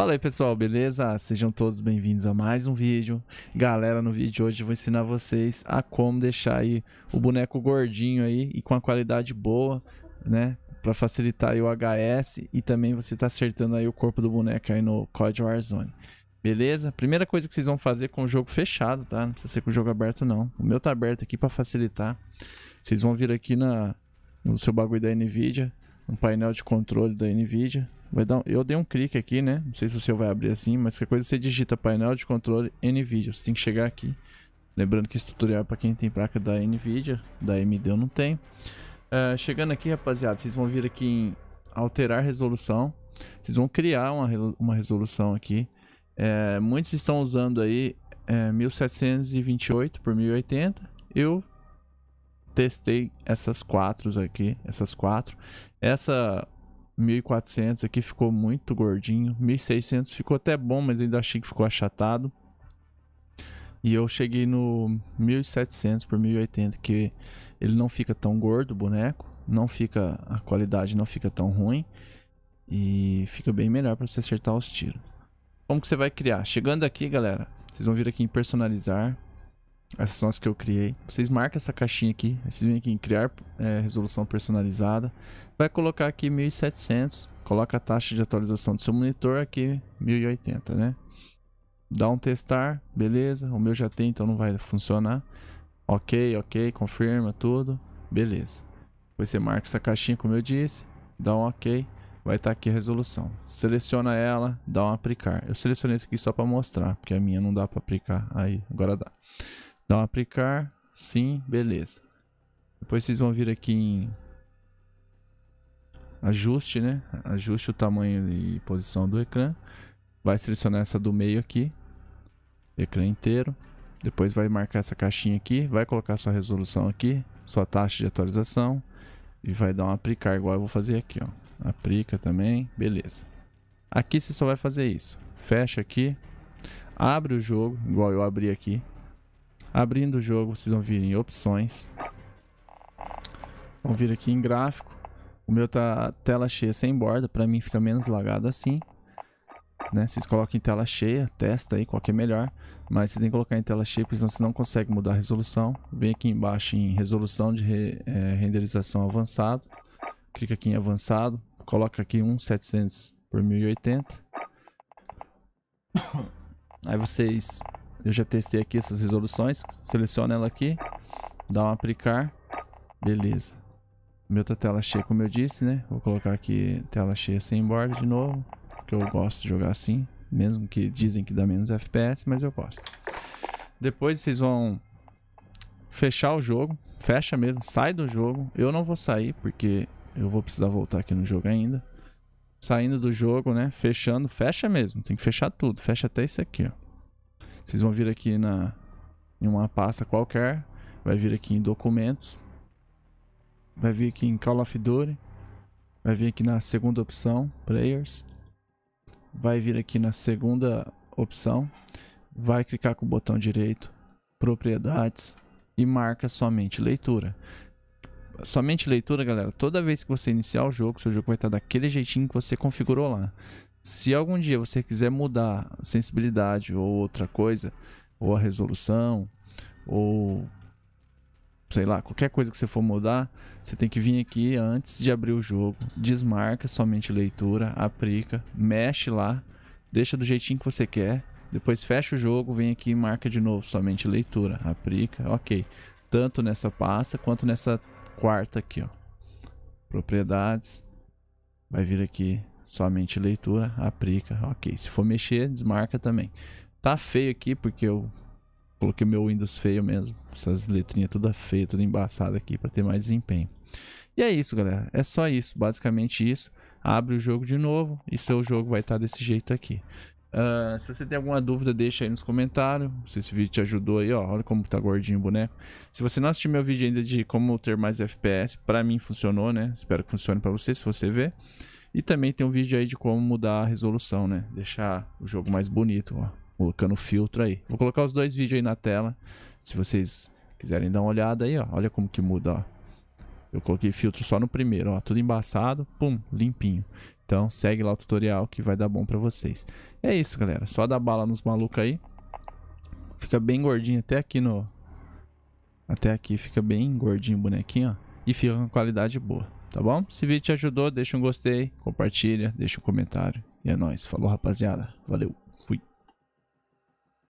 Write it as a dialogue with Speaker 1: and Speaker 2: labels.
Speaker 1: Fala aí pessoal, beleza? Sejam todos bem-vindos a mais um vídeo. Galera, no vídeo de hoje eu vou ensinar vocês a como deixar aí o boneco gordinho aí e com a qualidade boa, né? Para facilitar aí o HS e também você tá acertando aí o corpo do boneco aí no COD Warzone. Beleza? Primeira coisa que vocês vão fazer com o jogo fechado, tá? Não precisa ser com o jogo aberto não. O meu tá aberto aqui para facilitar. Vocês vão vir aqui na no seu bagulho da Nvidia, um painel de controle da Nvidia Vai dar um, eu dei um clique aqui, né? Não sei se o seu vai abrir assim, mas que coisa você digita painel de controle NVIDIA. Você tem que chegar aqui. Lembrando que esse tutorial é para quem tem placa da NVIDIA, da AMD eu não tenho. Uh, chegando aqui, rapaziada, vocês vão vir aqui em alterar resolução. Vocês vão criar uma, uma resolução aqui. É, muitos estão usando aí é, 1728 por 1080. Eu testei essas quatro aqui, essas quatro. Essa 1400 aqui ficou muito gordinho. 1600 ficou até bom, mas ainda achei que ficou achatado. E eu cheguei no 1700 por 1080, que ele não fica tão gordo o boneco, não fica a qualidade não fica tão ruim e fica bem melhor para você acertar os tiros. Como que você vai criar? Chegando aqui, galera, vocês vão vir aqui em personalizar, essas são as que eu criei. Vocês marcam essa caixinha aqui, vocês vêm aqui em criar é, resolução personalizada, vai colocar aqui 1700, coloca a taxa de atualização do seu monitor aqui 1080, né? Dá um testar, beleza, o meu já tem, então não vai funcionar. Ok, ok, confirma tudo, beleza. Depois você marca essa caixinha como eu disse, dá um ok, vai estar tá aqui a resolução. Seleciona ela, dá um aplicar. Eu selecionei isso aqui só para mostrar, porque a minha não dá para aplicar, aí agora dá dá um aplicar, sim, beleza. Depois vocês vão vir aqui em ajuste, né? Ajuste o tamanho e posição do ecrã. Vai selecionar essa do meio aqui, ecrã inteiro. Depois vai marcar essa caixinha aqui, vai colocar sua resolução aqui, sua taxa de atualização e vai dar um aplicar igual eu vou fazer aqui, ó. Aplica também, beleza. Aqui você só vai fazer isso. Fecha aqui, abre o jogo, igual eu abri aqui, Abrindo o jogo, vocês vão vir em opções. Vão vir aqui em gráfico. O meu tá tela cheia sem borda, para mim fica menos lagado assim. Né? Vocês colocam em tela cheia, testa aí qual que é melhor. Mas você tem que colocar em tela cheia, porque senão você não consegue mudar a resolução. Vem aqui embaixo em resolução de re, é, renderização avançado. Clica aqui em avançado, coloca aqui 1700 por 1080. Aí vocês eu já testei aqui essas resoluções. Seleciona ela aqui. Dá um aplicar. Beleza. Meu tá tela cheia, como eu disse, né? Vou colocar aqui tela cheia sem borda de novo. Porque eu gosto de jogar assim. Mesmo que dizem que dá menos FPS, mas eu gosto. Depois vocês vão fechar o jogo. Fecha mesmo, sai do jogo. Eu não vou sair, porque eu vou precisar voltar aqui no jogo ainda. Saindo do jogo, né? Fechando, fecha mesmo. Tem que fechar tudo. Fecha até isso aqui, ó. Vocês vão vir aqui na, em uma pasta qualquer. Vai vir aqui em documentos. Vai vir aqui em Call of Duty. Vai vir aqui na segunda opção, Players. Vai vir aqui na segunda opção. Vai clicar com o botão direito, Propriedades. E marca somente leitura somente leitura, galera. Toda vez que você iniciar o jogo, seu jogo vai estar daquele jeitinho que você configurou lá se algum dia você quiser mudar a sensibilidade ou outra coisa, ou a resolução, ou sei lá, qualquer coisa que você for mudar, você tem que vir aqui antes de abrir o jogo, desmarca somente leitura, aplica, mexe lá, deixa do jeitinho que você quer, depois fecha o jogo, vem aqui e marca de novo somente leitura, aplica, ok. Tanto nessa pasta quanto nessa quarta aqui, ó. Propriedades. Vai vir aqui Somente leitura, aplica. Ok, se for mexer, desmarca também. Tá feio aqui porque eu coloquei meu Windows feio mesmo. Essas letrinhas toda feia, toda embaçada aqui para ter mais desempenho. E é isso, galera. É só isso, basicamente isso. Abre o jogo de novo e seu jogo vai estar tá desse jeito aqui. Uh, se você tem alguma dúvida, deixa aí nos comentários. Se esse vídeo te ajudou aí, ó, olha como tá gordinho o boneco. Se você não assistiu meu vídeo ainda de como ter mais FPS, pra mim funcionou, né? Espero que funcione pra você, se você ver. E também tem um vídeo aí de como mudar a resolução, né? Deixar o jogo mais bonito, ó. Colocando filtro aí. Vou colocar os dois vídeos aí na tela. Se vocês quiserem dar uma olhada aí, ó. Olha como que muda, ó. Eu coloquei filtro só no primeiro, ó. Tudo embaçado, pum, limpinho. Então segue lá o tutorial que vai dar bom pra vocês. É isso, galera. Só dá bala nos malucos aí. Fica bem gordinho até aqui no... Até aqui fica bem gordinho o bonequinho, ó. E fica com qualidade boa tá bom? Se o vídeo te ajudou, deixa um gostei, compartilha, deixa um comentário. E é nóis. Falou, rapaziada. Valeu. Fui.